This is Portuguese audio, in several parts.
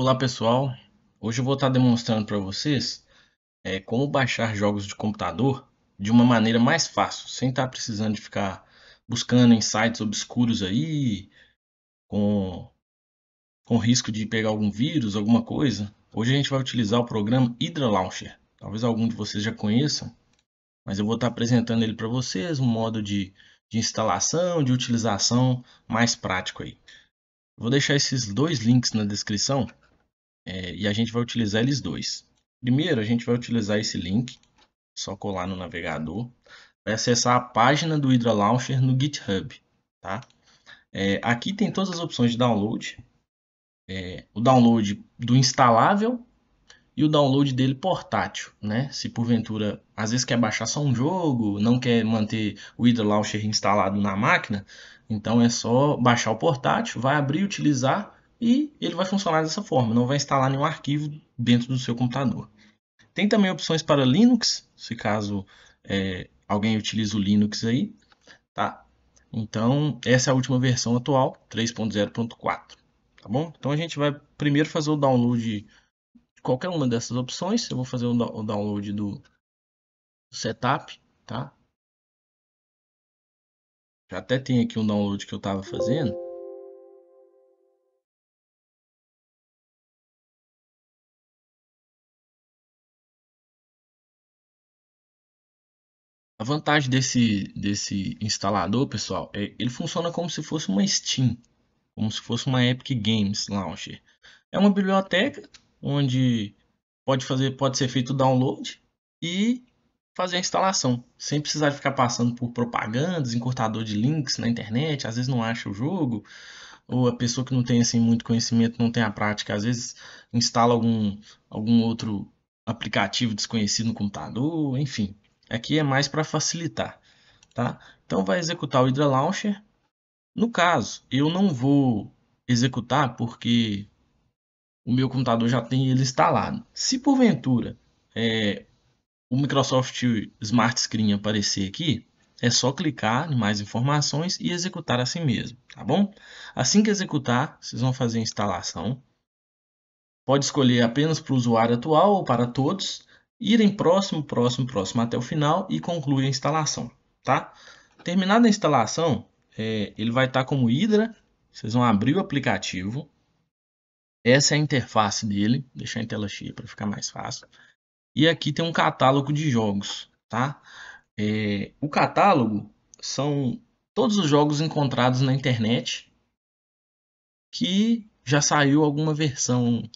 Olá pessoal, hoje eu vou estar demonstrando para vocês é, como baixar jogos de computador de uma maneira mais fácil, sem estar tá precisando de ficar buscando em sites obscuros aí, com, com risco de pegar algum vírus, alguma coisa. Hoje a gente vai utilizar o programa Hydra Launcher, talvez algum de vocês já conheçam, mas eu vou estar apresentando ele para vocês, um modo de, de instalação, de utilização mais prático aí. Vou deixar esses dois links na descrição é, e a gente vai utilizar eles dois. Primeiro, a gente vai utilizar esse link, só colar no navegador, vai acessar a página do Hydra Launcher no GitHub. Tá? É, aqui tem todas as opções de download, é, o download do instalável e o download dele portátil, né? Se porventura, às vezes quer baixar só um jogo, não quer manter o Hydra Launcher instalado na máquina, então é só baixar o portátil, vai abrir, e utilizar e ele vai funcionar dessa forma, não vai instalar nenhum arquivo dentro do seu computador. Tem também opções para Linux, se caso é, alguém utilize o Linux aí, tá? Então, essa é a última versão atual, 3.0.4, tá bom? Então, a gente vai primeiro fazer o download de qualquer uma dessas opções. Eu vou fazer o download do setup, tá? Já até tem aqui um download que eu estava fazendo. A vantagem desse, desse instalador, pessoal, é ele funciona como se fosse uma Steam, como se fosse uma Epic Games Launcher. É uma biblioteca onde pode, fazer, pode ser feito o download e fazer a instalação, sem precisar ficar passando por propagandas, encurtador de links na internet, às vezes não acha o jogo, ou a pessoa que não tem assim muito conhecimento, não tem a prática, às vezes instala algum algum outro aplicativo desconhecido no computador, enfim. Aqui é mais para facilitar. Tá? Então vai executar o Hydra Launcher. No caso, eu não vou executar porque o meu computador já tem ele instalado. Se porventura é, o Microsoft Smart Screen aparecer aqui, é só clicar em mais informações e executar assim mesmo, tá bom? Assim que executar, vocês vão fazer a instalação. Pode escolher apenas para o usuário atual ou para todos irem próximo, próximo, próximo até o final e concluir a instalação, tá? Terminada a instalação, é, ele vai estar tá como Hydra, vocês vão abrir o aplicativo, essa é a interface dele, deixar em tela cheia para ficar mais fácil. E aqui tem um catálogo de jogos, tá? É, o catálogo são todos os jogos encontrados na internet que já saiu alguma versão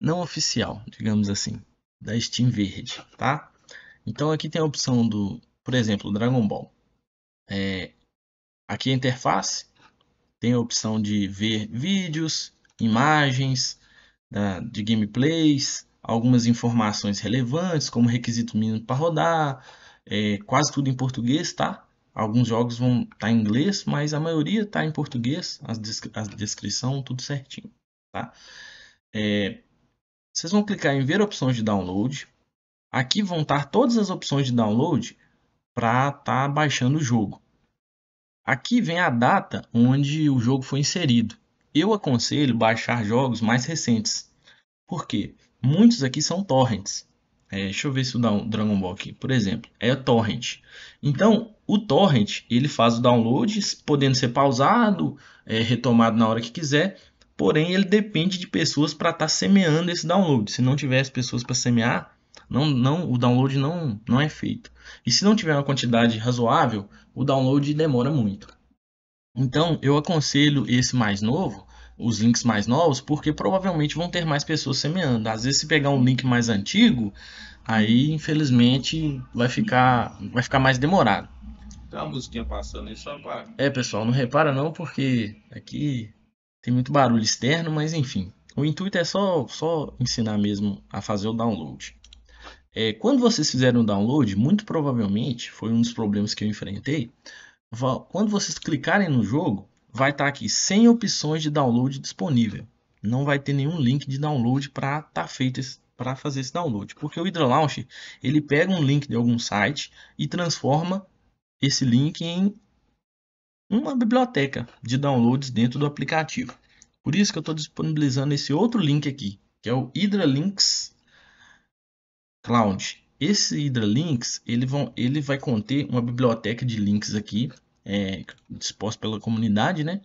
não oficial, digamos assim da Steam verde, tá? Então aqui tem a opção do, por exemplo, Dragon Ball. É, aqui a interface tem a opção de ver vídeos, imagens, da, de gameplays, algumas informações relevantes, como requisito mínimo para rodar, é, quase tudo em português, tá? Alguns jogos vão estar tá em inglês, mas a maioria está em português, as, descri as descrição, tudo certinho, tá? É, vocês vão clicar em ver opções de download. Aqui vão estar todas as opções de download para estar tá baixando o jogo. Aqui vem a data onde o jogo foi inserido. Eu aconselho baixar jogos mais recentes. Por quê? Muitos aqui são torrents. É, deixa eu ver se o um Dragon Ball aqui, por exemplo, é torrent. Então, o torrent ele faz o download, podendo ser pausado, é, retomado na hora que quiser, Porém, ele depende de pessoas para estar tá semeando esse download. Se não tiver as pessoas para semear, não, não, o download não, não é feito. E se não tiver uma quantidade razoável, o download demora muito. Então, eu aconselho esse mais novo, os links mais novos, porque provavelmente vão ter mais pessoas semeando. Às vezes, se pegar um link mais antigo, aí infelizmente vai ficar, vai ficar mais demorado. Então a musiquinha passando aí só para. É, pessoal, não repara não, porque aqui tem muito barulho externo, mas enfim. O intuito é só, só ensinar mesmo a fazer o download. É, quando vocês fizerem o download, muito provavelmente, foi um dos problemas que eu enfrentei, quando vocês clicarem no jogo, vai estar tá aqui sem opções de download disponível. Não vai ter nenhum link de download para tá feito para fazer esse download, porque o Hydra Launcher ele pega um link de algum site e transforma esse link em uma biblioteca de downloads dentro do aplicativo. Por isso que eu estou disponibilizando esse outro link aqui, que é o Hydra Links Cloud. Esse Hydra Links ele, vão, ele vai conter uma biblioteca de links aqui, é, disposta pela comunidade, né?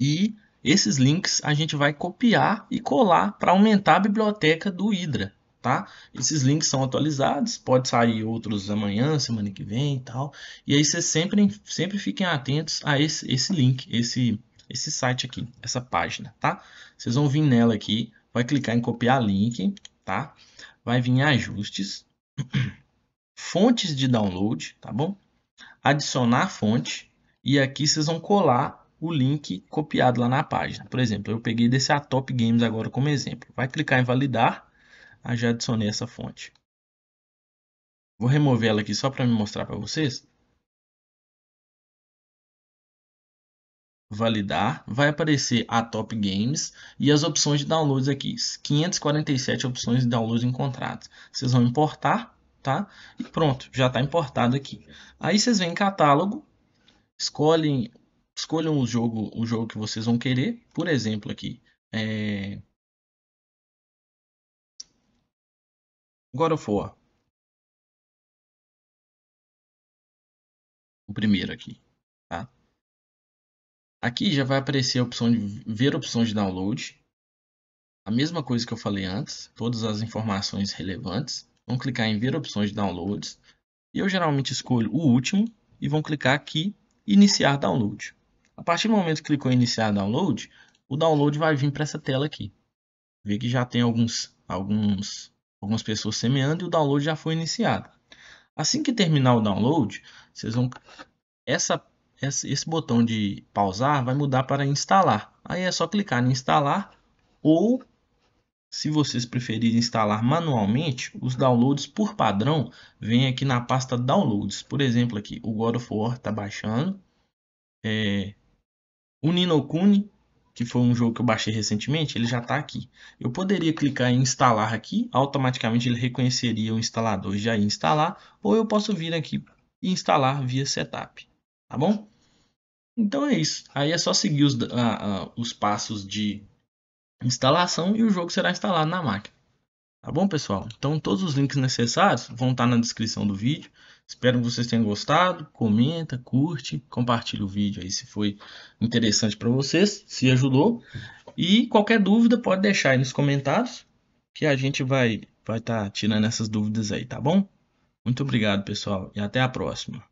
E esses links a gente vai copiar e colar para aumentar a biblioteca do Hydra tá? Esses links são atualizados, pode sair outros amanhã, semana que vem e tal. E aí vocês sempre, sempre fiquem atentos a esse, esse link, esse, esse site aqui, essa página, tá? Vocês vão vir nela aqui, vai clicar em copiar link, tá? Vai vir em ajustes, fontes de download, tá bom? Adicionar fonte e aqui vocês vão colar o link copiado lá na página. Por exemplo, eu peguei desse Atop Games agora como exemplo. Vai clicar em validar ah, já adicionei essa fonte. Vou remover ela aqui só para me mostrar para vocês. Validar, vai aparecer a Top Games e as opções de downloads aqui, 547 opções de downloads encontradas. Vocês vão importar, tá? E pronto, já está importado aqui. Aí vocês vêm em catálogo, escolhem, escolham o jogo, o jogo que vocês vão querer. Por exemplo aqui, é, God of War. O primeiro aqui, tá? Aqui já vai aparecer a opção de ver opções de download. A mesma coisa que eu falei antes, todas as informações relevantes. Vão clicar em ver opções de downloads. E eu geralmente escolho o último e vão clicar aqui iniciar download. A partir do momento que clicou em iniciar download, o download vai vir para essa tela aqui. Vê que já tem alguns, alguns algumas pessoas semeando e o download já foi iniciado. Assim que terminar o download, vocês vão essa, essa esse botão de pausar vai mudar para instalar. Aí é só clicar em instalar ou se vocês preferirem instalar manualmente, os downloads por padrão vêm aqui na pasta downloads. Por exemplo, aqui o God of War está baixando, é, o Ninokuni que foi um jogo que eu baixei recentemente, ele já está aqui. Eu poderia clicar em instalar aqui, automaticamente ele reconheceria o instalador e já ia instalar, ou eu posso vir aqui e instalar via setup, tá bom? Então é isso. Aí é só seguir os, ah, ah, os passos de instalação e o jogo será instalado na máquina. Tá bom, pessoal? Então todos os links necessários vão estar tá na descrição do vídeo. Espero que vocês tenham gostado. Comenta, curte, compartilha o vídeo aí se foi interessante para vocês, se ajudou. E qualquer dúvida pode deixar aí nos comentários que a gente vai vai estar tá tirando essas dúvidas aí, tá bom? Muito obrigado, pessoal, e até a próxima.